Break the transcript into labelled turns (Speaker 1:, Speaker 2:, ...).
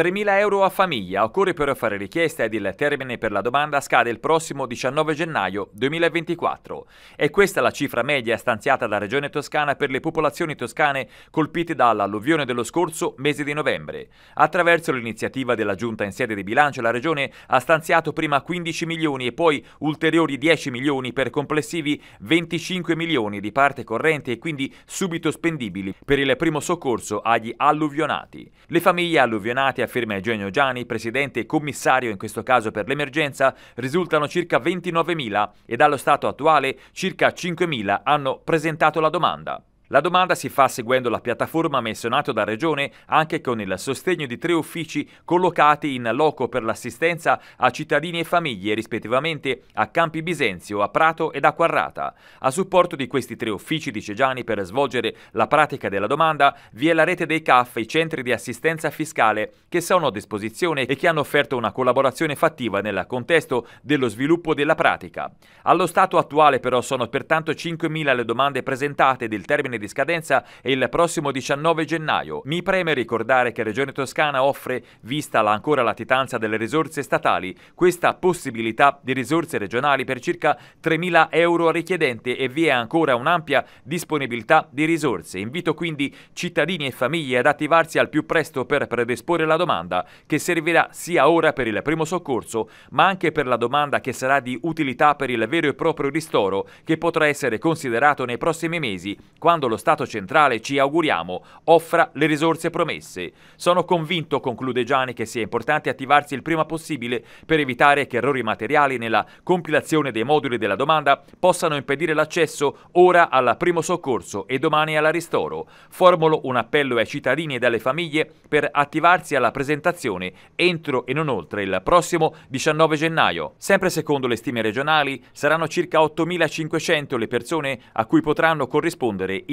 Speaker 1: 3.000 euro a famiglia, occorre però fare richiesta ed il termine per la domanda scade il prossimo 19 gennaio 2024. È questa la cifra media stanziata dalla Regione Toscana per le popolazioni toscane colpite dall'alluvione dello scorso mese di novembre. Attraverso l'iniziativa della Giunta in sede di bilancio la Regione ha stanziato prima 15 milioni e poi ulteriori 10 milioni per complessivi 25 milioni di parte corrente e quindi subito spendibili per il primo soccorso agli alluvionati. Le famiglie alluvionate a firma Eugenio Giani, presidente e commissario in questo caso per l'emergenza, risultano circa 29.000 e dallo stato attuale circa 5.000 hanno presentato la domanda. La domanda si fa seguendo la piattaforma menzionata da Regione anche con il sostegno di tre uffici collocati in loco per l'assistenza a cittadini e famiglie rispettivamente a Campi Bisenzio, a Prato ed a Quarrata. A supporto di questi tre uffici, dice Gianni, per svolgere la pratica della domanda vi è la rete dei CAF, i centri di assistenza fiscale, che sono a disposizione e che hanno offerto una collaborazione fattiva nel contesto dello sviluppo della pratica. Allo stato attuale però sono pertanto 5.000 le domande presentate del termine di scadenza è il prossimo 19 gennaio. Mi preme ricordare che Regione Toscana offre, vista la ancora latitanza delle risorse statali, questa possibilità di risorse regionali per circa 3.000 euro a richiedente e vi è ancora un'ampia disponibilità di risorse. Invito quindi cittadini e famiglie ad attivarsi al più presto per predisporre la domanda che servirà sia ora per il primo soccorso ma anche per la domanda che sarà di utilità per il vero e proprio ristoro che potrà essere considerato nei prossimi mesi quando lo Stato centrale ci auguriamo offra le risorse promesse. Sono convinto, conclude Gianni, che sia importante attivarsi il prima possibile per evitare che errori materiali nella compilazione dei moduli della domanda possano impedire l'accesso ora al primo soccorso e domani alla ristoro. Formulo un appello ai cittadini e alle famiglie per attivarsi alla presentazione entro e non oltre il prossimo 19 gennaio. Sempre secondo le stime regionali saranno circa 8.500 le persone a cui potranno corrispondere i